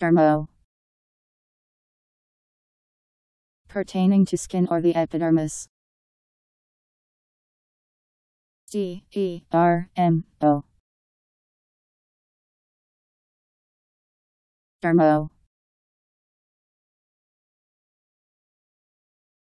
Dermo pertaining to skin or the epidermis. D E R M O Dermo